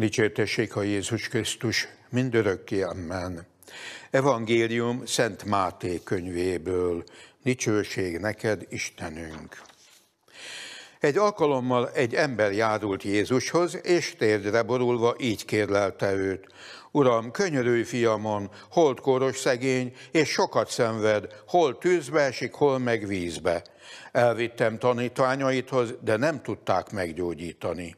Dicsértessék a Jézus Krisztus, mindörökké amen. Evangélium Szent Máté könyvéből. Dicsőség neked, Istenünk! Egy alkalommal egy ember járult Jézushoz, és térdre borulva így kérlelte őt. Uram, könyörülj fiamon, kóros szegény, és sokat szenved, hol tűzbe esik, hol meg vízbe. Elvittem tanítványaithoz, de nem tudták meggyógyítani.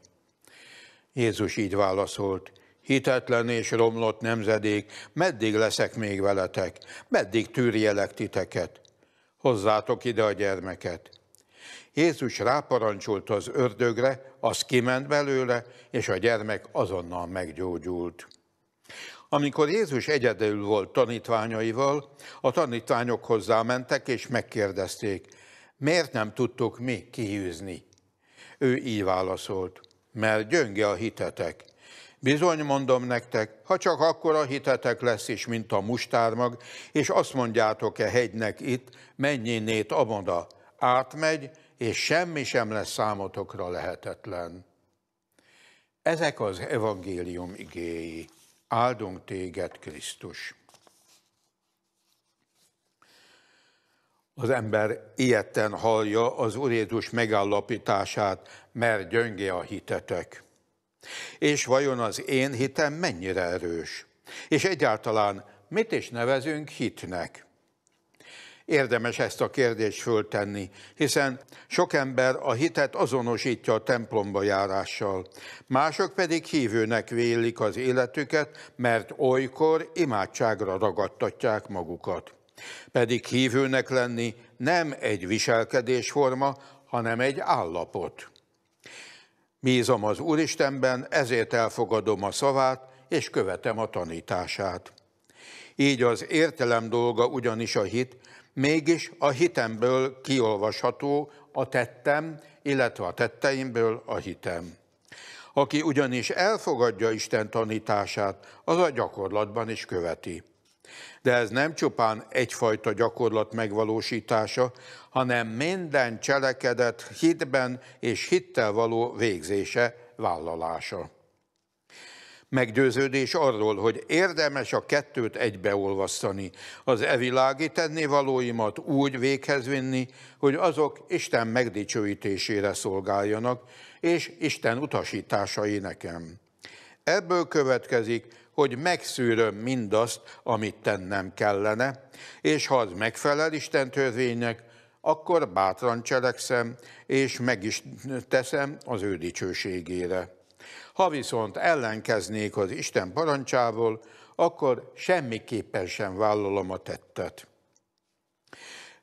Jézus így válaszolt, hitetlen és romlott nemzedék, meddig leszek még veletek, meddig tűrjelek titeket? Hozzátok ide a gyermeket. Jézus ráparancsolt az ördögre, az kiment belőle, és a gyermek azonnal meggyógyult. Amikor Jézus egyedül volt tanítványaival, a tanítványok hozzámentek és megkérdezték, miért nem tudtuk mi kiűzni? Ő így válaszolt, mert gyönge a hitetek. Bizony mondom nektek, ha csak akkor a hitetek lesz is, mint a mustármag, és azt mondjátok-e hegynek itt, menjél nét amoda, átmegy, és semmi sem lesz számotokra lehetetlen. Ezek az evangélium igéi. Áldunk téged, Krisztus! az ember ilyetten hallja az Úr Jézus megállapítását, mert gyöngé a hitetek. És vajon az én hitem mennyire erős? És egyáltalán mit is nevezünk hitnek? Érdemes ezt a kérdést föltenni, hiszen sok ember a hitet azonosítja a templomba járással, mások pedig hívőnek vélik az életüket, mert olykor imádságra ragadtatják magukat. Pedig hívőnek lenni nem egy viselkedésforma, hanem egy állapot. Bízom az Úristenben, ezért elfogadom a szavát, és követem a tanítását. Így az értelem dolga ugyanis a hit, mégis a hitemből kiolvasható a tettem, illetve a tetteimből a hitem. Aki ugyanis elfogadja Isten tanítását, az a gyakorlatban is követi de ez nem csupán egyfajta gyakorlat megvalósítása, hanem minden cselekedet hitben és hittel való végzése, vállalása. Meggyőződés arról, hogy érdemes a kettőt egybeolvasztani, az evilági tennivalóimat úgy véghez vinni, hogy azok Isten megdicsőítésére szolgáljanak, és Isten utasításai nekem. Ebből következik, hogy megszűröm mindazt, amit tennem kellene, és ha az megfelel Isten törvénynek, akkor bátran cselekszem, és meg is teszem az ő dicsőségére. Ha viszont ellenkeznék az Isten parancsával, akkor semmiképpen sem vállalom a tettet.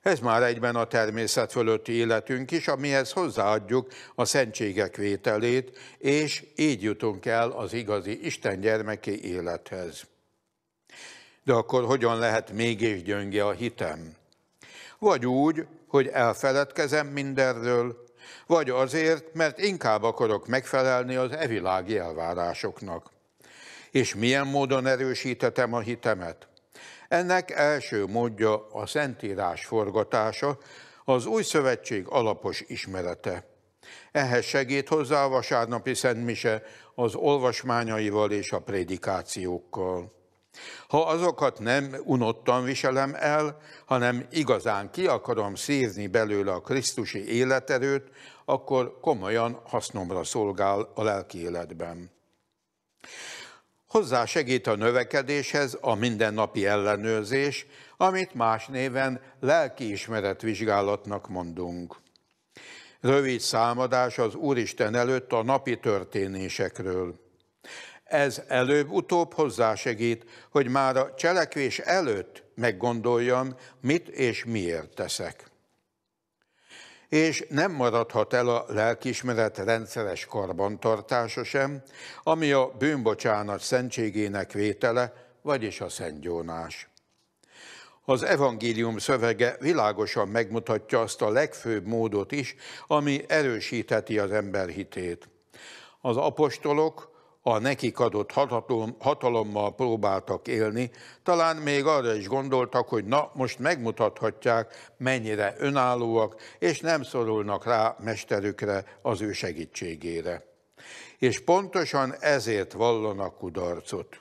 Ez már egyben a természet fölötti életünk is, amihez hozzáadjuk a szentségek vételét, és így jutunk el az igazi Isten gyermeki élethez. De akkor hogyan lehet mégis gyönge a hitem? Vagy úgy, hogy elfeledkezem mindenről, vagy azért, mert inkább akarok megfelelni az evilági elvárásoknak. És milyen módon erősíthetem a hitemet? Ennek első módja a Szentírás forgatása, az új szövetség alapos ismerete. Ehhez segít hozzá a vasárnapi szentmise az olvasmányaival és a prédikációkkal. Ha azokat nem unottan viselem el, hanem igazán ki akarom szívni belőle a Krisztusi életerőt, akkor komolyan hasznomra szolgál a lelki életben. Hozzá segít a növekedéshez a mindennapi ellenőrzés, amit más néven vizsgálatnak mondunk. Rövid számadás az Úristen előtt a napi történésekről. Ez előbb-utóbb hozzásegít, hogy már a cselekvés előtt meggondoljam, mit és miért teszek és nem maradhat el a lelkismeret rendszeres karbantartása sem, ami a bűnbocsánat szentségének vétele, vagyis a szentgyónás. Az evangélium szövege világosan megmutatja azt a legfőbb módot is, ami erősítheti az ember hitét. Az apostolok a nekik adott hatalom, hatalommal próbáltak élni, talán még arra is gondoltak, hogy na, most megmutathatják, mennyire önállóak, és nem szorulnak rá mesterükre, az ő segítségére. És pontosan ezért vallanak kudarcot.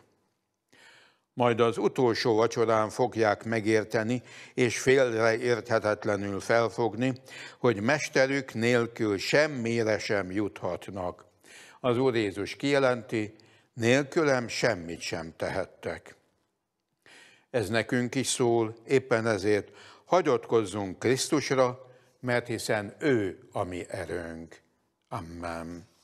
Majd az utolsó vacsorán fogják megérteni, és félreérthetetlenül felfogni, hogy mesterük nélkül semmire sem juthatnak az Úr Jézus kijelenti, nélkülem semmit sem tehettek. Ez nekünk is szól, éppen ezért hagyatkozzunk Krisztusra, mert hiszen ő a mi erőnk. Amen.